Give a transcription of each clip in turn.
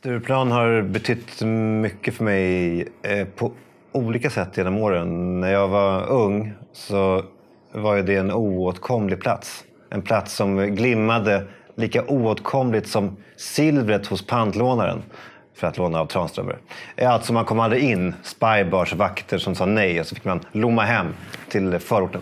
Stureplan har betytt mycket för mig eh, på olika sätt genom åren. När jag var ung så var det en oåtkomlig plats. En plats som glimmade lika oåtkomligt som silvret hos pantlånaren för att låna av Tranströmer. Alltså man kom aldrig in, Spybars vakter som sa nej och så fick man lomma hem till förorten.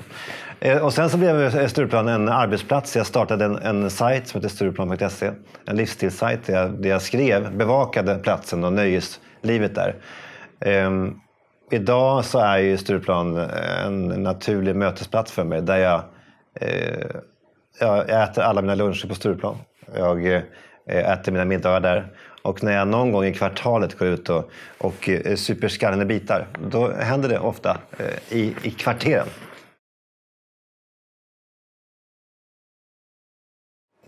Eh, och sen så blev Stureplan en arbetsplats. Jag startade en, en sajt som heter stureplan.se. En livsstilssajt där jag, där jag skrev, bevakade platsen och nöjeslivet där. Um, idag så är ju Stureplan en naturlig mötesplats för mig där jag, eh, jag äter alla mina luncher på Stureplan. Jag eh, äter mina middagar där. Och när jag någon gång i kvartalet går ut och, och eh, super bitar, då händer det ofta eh, i, i kvarteren.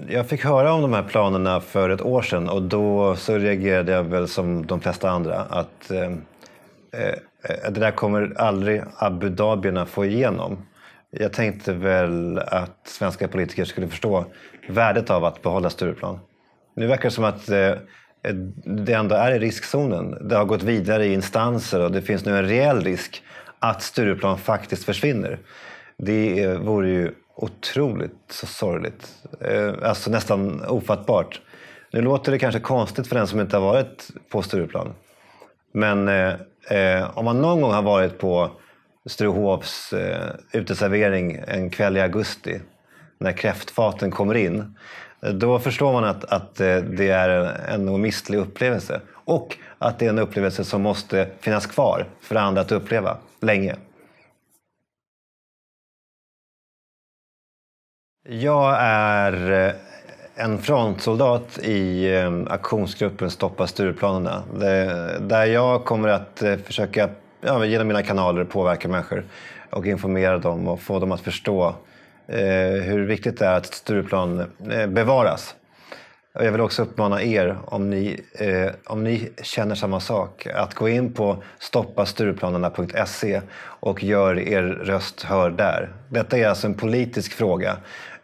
jag fick höra om de här planerna för ett år sedan och då så reagerade jag väl som de flesta andra att eh, eh, det där kommer aldrig Abu Dhabierna få igenom. Jag tänkte väl att svenska politiker skulle förstå värdet av att behålla Stureplan. Nu verkar det som att eh, eh det ändå är i riskzonen. Det har gått vidare i instanser och det finns nu en reell risk att Stureplan faktiskt försvinner. Det eh, vore ju otroligt så sorgligt. Eh, alltså nästan ofattbart. Nu låter det kanske konstigt för den som inte har varit på Stureplan. Men eh, eh, om man någon gång har varit på Sturehovs eh, uteservering en kväll i augusti när kräftfaten kommer in. Då förstår man att, att eh, det är en omistlig upplevelse. Och att det är en upplevelse som måste finnas kvar för andra att uppleva länge. Jag är eh, en frontsoldat i eh, aktionsgruppen Stoppa Stureplanerna. Där jag kommer att eh, försöka, ja, genom mina kanaler, påverka människor och informera dem och få dem att förstå hur viktigt det är att Stureplan bevaras. Och jag vill också uppmana er, om ni, eh, om ni känner samma sak, att gå in på stoppastureplanerna.se och gör er röst hörd där. Detta är alltså en politisk fråga.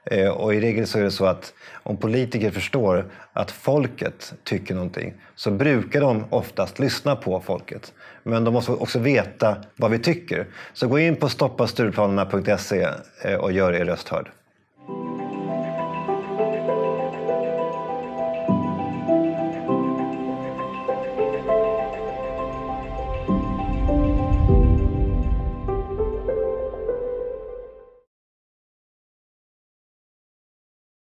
Eh, och i regel så är det så att om politiker förstår att folket tycker någonting så brukar de oftast lyssna på folket. Men de måste också veta vad vi tycker. Så gå in på stoppastureplanerna.se eh, och gör er röst hörd.